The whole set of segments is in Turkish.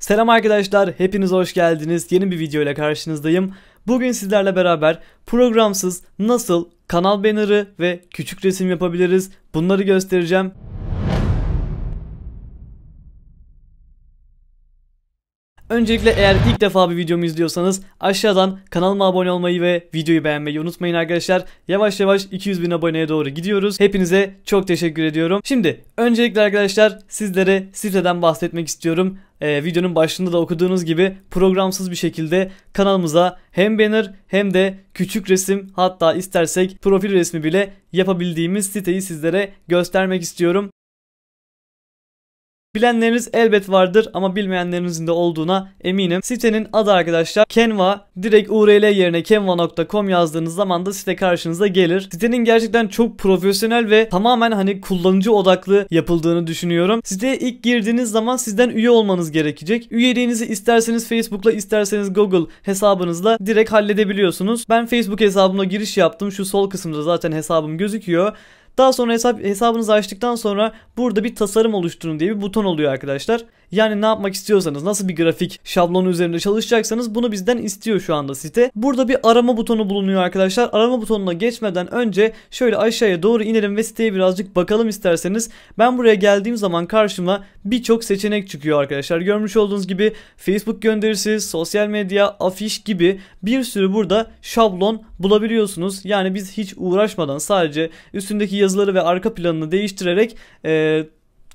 Selam arkadaşlar, hepiniz hoş geldiniz. Yeni bir video ile karşınızdayım. Bugün sizlerle beraber programsız nasıl kanal banner'ı ve küçük resim yapabiliriz bunları göstereceğim. Öncelikle eğer ilk defa bir videomu izliyorsanız aşağıdan kanalıma abone olmayı ve videoyu beğenmeyi unutmayın arkadaşlar. Yavaş yavaş 200 bin aboneye doğru gidiyoruz. Hepinize çok teşekkür ediyorum. Şimdi öncelikle arkadaşlar sizlere siteden bahsetmek istiyorum. Ee, videonun başında da okuduğunuz gibi programsız bir şekilde kanalımıza hem banner hem de küçük resim hatta istersek profil resmi bile yapabildiğimiz siteyi sizlere göstermek istiyorum. Bilenleriniz elbet vardır ama bilmeyenlerinizin de olduğuna eminim. Sitenin adı arkadaşlar Canva. Direkt URL yerine canva.com yazdığınız zaman da site karşınıza gelir. Sitenin gerçekten çok profesyonel ve tamamen hani kullanıcı odaklı yapıldığını düşünüyorum. Siteye ilk girdiğiniz zaman sizden üye olmanız gerekecek. Üyeliğinizi isterseniz Facebook'la isterseniz Google hesabınızla direkt halledebiliyorsunuz. Ben Facebook hesabımla giriş yaptım. Şu sol kısımda zaten hesabım gözüküyor. Daha sonra hesap, hesabınızı açtıktan sonra burada bir tasarım oluşturun diye bir buton oluyor arkadaşlar. Yani ne yapmak istiyorsanız nasıl bir grafik şablonu üzerinde çalışacaksanız bunu bizden istiyor şu anda site. Burada bir arama butonu bulunuyor arkadaşlar. Arama butonuna geçmeden önce şöyle aşağıya doğru inelim ve siteye birazcık bakalım isterseniz. Ben buraya geldiğim zaman karşıma birçok seçenek çıkıyor arkadaşlar. Görmüş olduğunuz gibi Facebook gönderisi, sosyal medya, afiş gibi bir sürü burada şablon bulabiliyorsunuz. Yani biz hiç uğraşmadan sadece üstündeki yazıları ve arka planını değiştirerek e,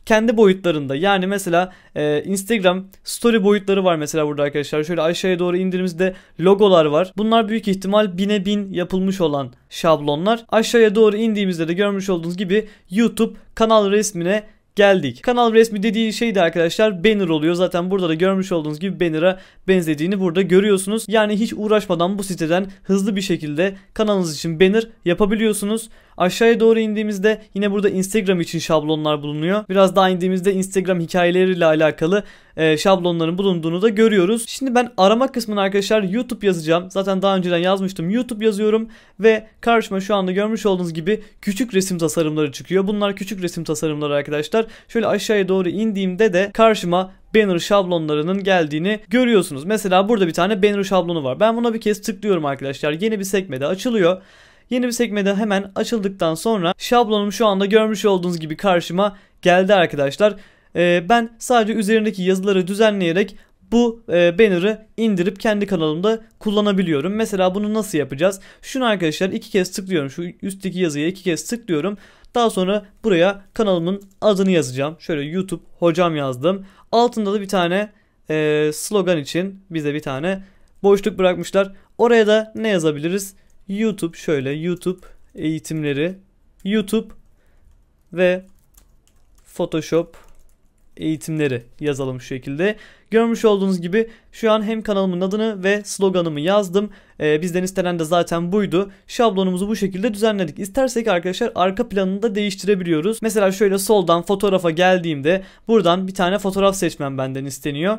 kendi boyutlarında. Yani mesela e, Instagram story boyutları var mesela burada arkadaşlar. Şöyle aşağıya doğru indirimizde logolar var. Bunlar büyük ihtimal bine bin yapılmış olan şablonlar. Aşağıya doğru indiğimizde de görmüş olduğunuz gibi YouTube kanal resmine geldik. Kanal resmi dediği şey de arkadaşlar banner oluyor. Zaten burada da görmüş olduğunuz gibi banner'a benzediğini burada görüyorsunuz. Yani hiç uğraşmadan bu siteden hızlı bir şekilde kanalınız için banner yapabiliyorsunuz. Aşağıya doğru indiğimizde yine burada Instagram için şablonlar bulunuyor. Biraz daha indiğimizde Instagram hikayeleriyle alakalı e, şablonların bulunduğunu da görüyoruz. Şimdi ben arama kısmına arkadaşlar YouTube yazacağım. Zaten daha önceden yazmıştım. YouTube yazıyorum ve karşıma şu anda görmüş olduğunuz gibi küçük resim tasarımları çıkıyor. Bunlar küçük resim tasarımları arkadaşlar. Şöyle aşağıya doğru indiğimde de karşıma banner şablonlarının geldiğini görüyorsunuz. Mesela burada bir tane banner şablonu var. Ben buna bir kez tıklıyorum arkadaşlar. Yeni bir sekmede açılıyor. Yeni bir sekmede hemen açıldıktan sonra şablonum şu anda görmüş olduğunuz gibi karşıma geldi arkadaşlar. Ee, ben sadece üzerindeki yazıları düzenleyerek bu e, banner'ı indirip kendi kanalımda kullanabiliyorum. Mesela bunu nasıl yapacağız? Şunu arkadaşlar iki kez tıklıyorum. Şu üstteki yazıya iki kez tıklıyorum. Daha sonra buraya kanalımın adını yazacağım. Şöyle YouTube hocam yazdım. Altında da bir tane e, slogan için bize bir tane boşluk bırakmışlar. Oraya da ne yazabiliriz? YouTube şöyle YouTube eğitimleri YouTube ve Photoshop eğitimleri yazalım şu şekilde. Görmüş olduğunuz gibi şu an hem kanalımın adını ve sloganımı yazdım. Ee, bizden istenen de zaten buydu. Şablonumuzu bu şekilde düzenledik. İstersek arkadaşlar arka planını da değiştirebiliyoruz. Mesela şöyle soldan fotoğrafa geldiğimde buradan bir tane fotoğraf seçmem benden isteniyor.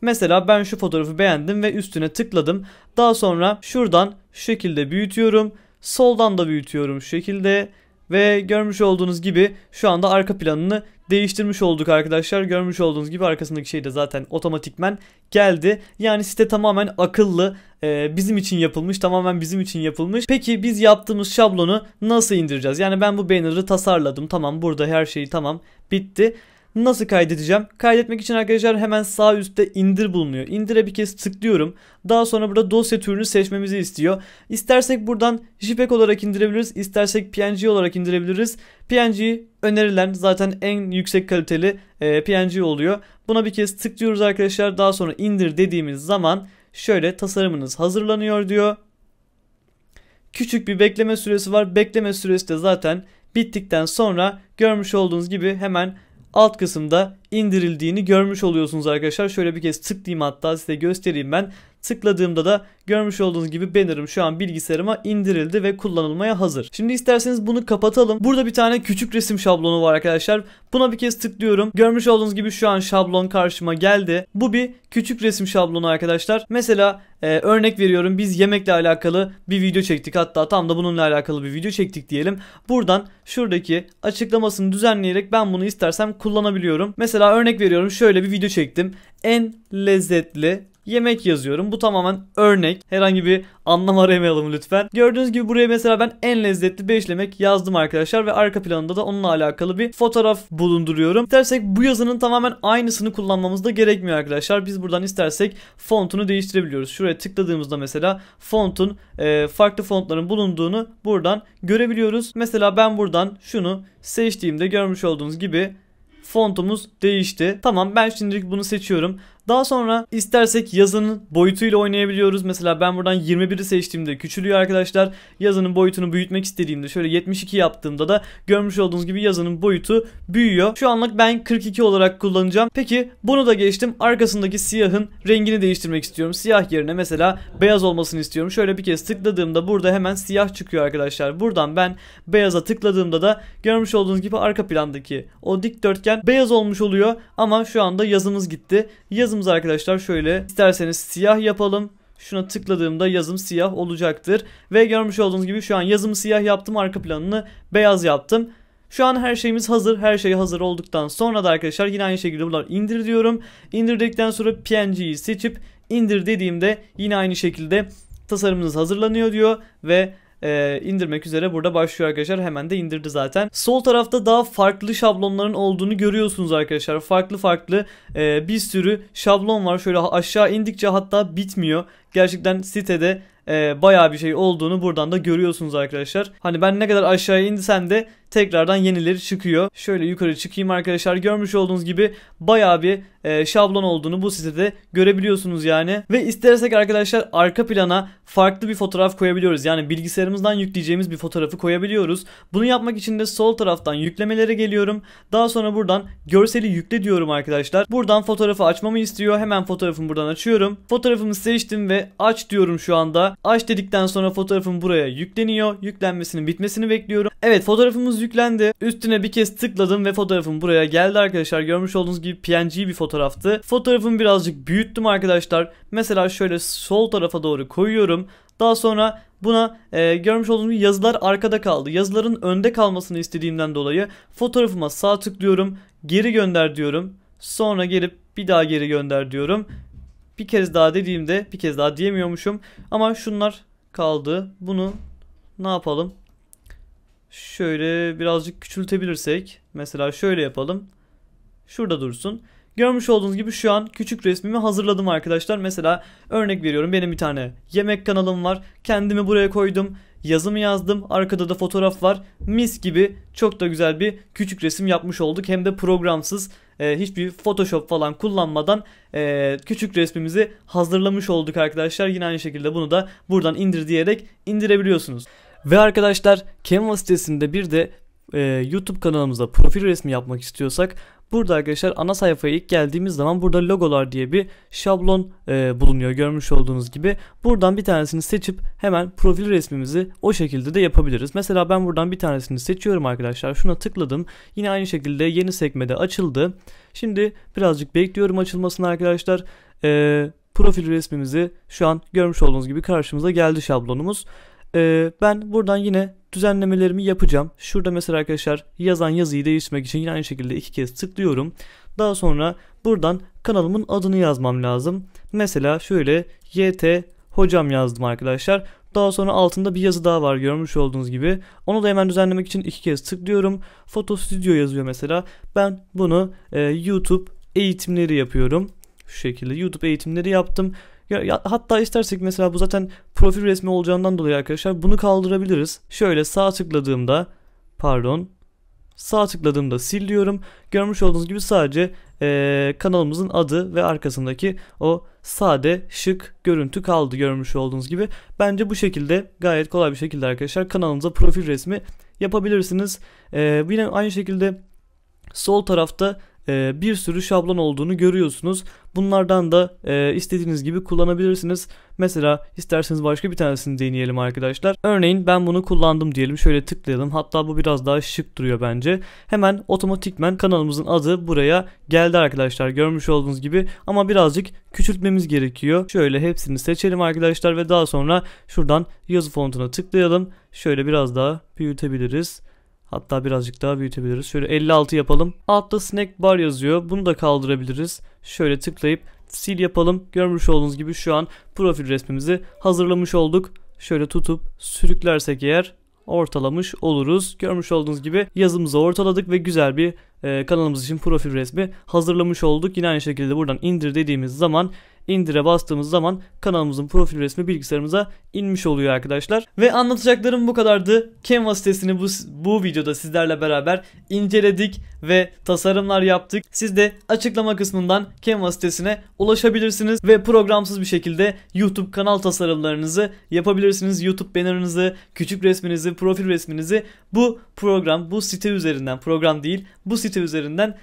Mesela ben şu fotoğrafı beğendim ve üstüne tıkladım. Daha sonra şuradan şu şekilde büyütüyorum. Soldan da büyütüyorum şu şekilde. Ve görmüş olduğunuz gibi şu anda arka planını değiştirmiş olduk arkadaşlar. Görmüş olduğunuz gibi arkasındaki şey de zaten otomatikmen geldi. Yani site tamamen akıllı. Ee, bizim için yapılmış. Tamamen bizim için yapılmış. Peki biz yaptığımız şablonu nasıl indireceğiz? Yani ben bu banner'ı tasarladım. Tamam burada her şey tamam bitti. Nasıl kaydedeceğim? Kaydetmek için arkadaşlar hemen sağ üstte indir bulunuyor. İndire bir kez tıklıyorum. Daha sonra burada dosya türünü seçmemizi istiyor. İstersek buradan JPEG olarak indirebiliriz. İstersek PNG olarak indirebiliriz. PNG önerilen zaten en yüksek kaliteli e, PNG oluyor. Buna bir kez tıklıyoruz arkadaşlar. Daha sonra indir dediğimiz zaman şöyle tasarımınız hazırlanıyor diyor. Küçük bir bekleme süresi var. Bekleme süresi de zaten bittikten sonra görmüş olduğunuz gibi hemen Alt kısımda indirildiğini görmüş oluyorsunuz arkadaşlar. Şöyle bir kez tıklayayım hatta size göstereyim ben. Tıkladığımda da görmüş olduğunuz gibi banner'ım şu an bilgisayarıma indirildi ve kullanılmaya hazır. Şimdi isterseniz bunu kapatalım. Burada bir tane küçük resim şablonu var arkadaşlar. Buna bir kez tıklıyorum. Görmüş olduğunuz gibi şu an şablon karşıma geldi. Bu bir küçük resim şablonu arkadaşlar. Mesela e, örnek veriyorum biz yemekle alakalı bir video çektik. Hatta tam da bununla alakalı bir video çektik diyelim. Buradan şuradaki açıklamasını düzenleyerek ben bunu istersem kullanabiliyorum. Mesela mesela örnek veriyorum şöyle bir video çektim. En lezzetli yemek yazıyorum. Bu tamamen örnek. Herhangi bir anlam aramayalım lütfen. Gördüğünüz gibi buraya mesela ben en lezzetli 5 yemek yazdım arkadaşlar ve arka planında da onunla alakalı bir fotoğraf bulunduruyorum. İstersek bu yazının tamamen aynısını kullanmamız da gerekmiyor arkadaşlar. Biz buradan istersek fontunu değiştirebiliyoruz. Şuraya tıkladığımızda mesela fontun e, farklı fontların bulunduğunu buradan görebiliyoruz. Mesela ben buradan şunu seçtiğimde görmüş olduğunuz gibi fontumuz değişti. Tamam ben şimdilik bunu seçiyorum. Daha sonra istersek yazının boyutuyla oynayabiliyoruz. Mesela ben buradan 21'i seçtiğimde küçülüyor arkadaşlar. Yazının boyutunu büyütmek istediğimde şöyle 72 yaptığımda da görmüş olduğunuz gibi yazının boyutu büyüyor. Şu anlık ben 42 olarak kullanacağım. Peki bunu da geçtim. Arkasındaki siyahın rengini değiştirmek istiyorum. Siyah yerine mesela beyaz olmasını istiyorum. Şöyle bir kez tıkladığımda burada hemen siyah çıkıyor arkadaşlar. Buradan ben beyaza tıkladığımda da görmüş olduğunuz gibi arka plandaki o dikdörtgen beyaz olmuş oluyor. Ama şu anda yazımız gitti. Yazım yazımız arkadaşlar şöyle. isterseniz siyah yapalım. Şuna tıkladığımda yazım siyah olacaktır. Ve görmüş olduğunuz gibi şu an yazımı siyah yaptım. Arka planını beyaz yaptım. Şu an her şeyimiz hazır. Her şey hazır olduktan sonra da arkadaşlar yine aynı şekilde bunlar indir diyorum. İndirdikten sonra PNG'yi seçip indir dediğimde yine aynı şekilde tasarımınız hazırlanıyor diyor. Ve e, indirmek üzere burada başlıyor arkadaşlar. Hemen de indirdi zaten. Sol tarafta daha farklı şablonların olduğunu görüyorsunuz arkadaşlar. Farklı farklı e, bir sürü şablon var. Şöyle aşağı indikçe hatta bitmiyor. Gerçekten sitede e, bayağı bir şey olduğunu buradan da görüyorsunuz arkadaşlar. Hani ben ne kadar aşağıya insen de tekrardan yenileri çıkıyor. Şöyle yukarı çıkayım arkadaşlar. Görmüş olduğunuz gibi bayağı bir e, şablon olduğunu bu sitede görebiliyorsunuz yani. Ve istersek arkadaşlar arka plana farklı bir fotoğraf koyabiliyoruz. Yani bilgisayarımızdan yükleyeceğimiz bir fotoğrafı koyabiliyoruz. Bunu yapmak için de sol taraftan yüklemelere geliyorum. Daha sonra buradan görseli yükle diyorum arkadaşlar. Buradan fotoğrafı açmamı istiyor. Hemen fotoğrafımı buradan açıyorum. Fotoğrafımı seçtim ve aç diyorum şu anda. Aç dedikten sonra fotoğrafım buraya yükleniyor. Yüklenmesinin bitmesini bekliyorum. Evet fotoğrafımız yüklendi. Üstüne bir kez tıkladım ve fotoğrafım buraya geldi arkadaşlar. Görmüş olduğunuz gibi PNG bir fotoğraftı. Fotoğrafımı birazcık büyüttüm arkadaşlar. Mesela şöyle sol tarafa doğru koyuyorum. Daha sonra Buna e, görmüş olduğunuz gibi yazılar arkada kaldı. Yazıların önde kalmasını istediğimden dolayı fotoğrafıma sağ tıklıyorum. Geri gönder diyorum. Sonra gelip bir daha geri gönder diyorum bir kez daha dediğimde bir kez daha diyemiyormuşum. Ama şunlar kaldı. Bunu ne yapalım? Şöyle birazcık küçültebilirsek. Mesela şöyle yapalım. Şurada dursun. Görmüş olduğunuz gibi şu an küçük resmimi hazırladım arkadaşlar. Mesela örnek veriyorum benim bir tane yemek kanalım var. Kendimi buraya koydum. Yazımı yazdım. Arkada da fotoğraf var. Mis gibi çok da güzel bir küçük resim yapmış olduk. Hem de programsız e, hiçbir Photoshop falan kullanmadan e, küçük resmimizi hazırlamış olduk arkadaşlar. Yine aynı şekilde bunu da buradan indir diyerek indirebiliyorsunuz. Ve arkadaşlar Canva sitesinde bir de e, YouTube kanalımızda profil resmi yapmak istiyorsak Burada arkadaşlar ana sayfaya ilk geldiğimiz zaman burada logolar diye bir şablon e, bulunuyor görmüş olduğunuz gibi. Buradan bir tanesini seçip hemen profil resmimizi o şekilde de yapabiliriz. Mesela ben buradan bir tanesini seçiyorum arkadaşlar. Şuna tıkladım. Yine aynı şekilde yeni sekmede açıldı. Şimdi birazcık bekliyorum açılmasını arkadaşlar. E, profil resmimizi şu an görmüş olduğunuz gibi karşımıza geldi şablonumuz. E, ben buradan yine düzenlemelerimi yapacağım. Şurada mesela arkadaşlar yazan yazıyı değiştirmek için yine aynı şekilde iki kez tıklıyorum. Daha sonra buradan kanalımın adını yazmam lazım. Mesela şöyle YT hocam yazdım arkadaşlar. Daha sonra altında bir yazı daha var görmüş olduğunuz gibi. Onu da hemen düzenlemek için iki kez tıklıyorum. Foto Studio yazıyor mesela. Ben bunu e, YouTube eğitimleri yapıyorum. Şu şekilde YouTube eğitimleri yaptım. Ya, ya, hatta istersek mesela bu zaten profil resmi olacağından dolayı arkadaşlar bunu kaldırabiliriz. Şöyle sağ tıkladığımda pardon sağ tıkladığımda sil diyorum. Görmüş olduğunuz gibi sadece e, kanalımızın adı ve arkasındaki o sade şık görüntü kaldı görmüş olduğunuz gibi. Bence bu şekilde gayet kolay bir şekilde arkadaşlar kanalınıza profil resmi yapabilirsiniz. E, yine aynı şekilde sol tarafta ee, bir sürü şablon olduğunu görüyorsunuz. Bunlardan da e, istediğiniz gibi kullanabilirsiniz. Mesela isterseniz başka bir tanesini deneyelim arkadaşlar. Örneğin ben bunu kullandım diyelim. Şöyle tıklayalım. Hatta bu biraz daha şık duruyor bence. Hemen otomatikmen kanalımızın adı buraya geldi arkadaşlar. Görmüş olduğunuz gibi ama birazcık küçültmemiz gerekiyor. Şöyle hepsini seçelim arkadaşlar ve daha sonra şuradan yazı fontuna tıklayalım. Şöyle biraz daha büyütebiliriz. Hatta birazcık daha büyütebiliriz. Şöyle 56 yapalım. Altta snack bar yazıyor. Bunu da kaldırabiliriz. Şöyle tıklayıp sil yapalım. Görmüş olduğunuz gibi şu an profil resmimizi hazırlamış olduk. Şöyle tutup sürüklersek eğer ortalamış oluruz. Görmüş olduğunuz gibi yazımızı ortaladık ve güzel bir e, kanalımız için profil resmi hazırlamış olduk. Yine aynı şekilde buradan indir dediğimiz zaman indire bastığımız zaman kanalımızın profil resmi bilgisayarımıza inmiş oluyor arkadaşlar. Ve anlatacaklarım bu kadardı. Canva sitesini bu, bu videoda sizlerle beraber inceledik ve tasarımlar yaptık. Siz de açıklama kısmından Canva sitesine ulaşabilirsiniz ve programsız bir şekilde YouTube kanal tasarımlarınızı yapabilirsiniz. YouTube bannerınızı, küçük resminizi, profil resminizi bu program, bu site üzerinden, program değil, bu site üzerinden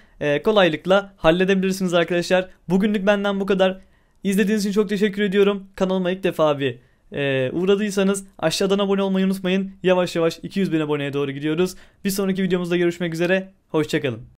kolaylıkla halledebilirsiniz arkadaşlar. Bugünlük benden bu kadar. İzlediğiniz için çok teşekkür ediyorum. Kanalıma ilk defa bir e, uğradıysanız aşağıdan abone olmayı unutmayın. Yavaş yavaş 200 bin aboneye doğru gidiyoruz. Bir sonraki videomuzda görüşmek üzere. Hoşçakalın.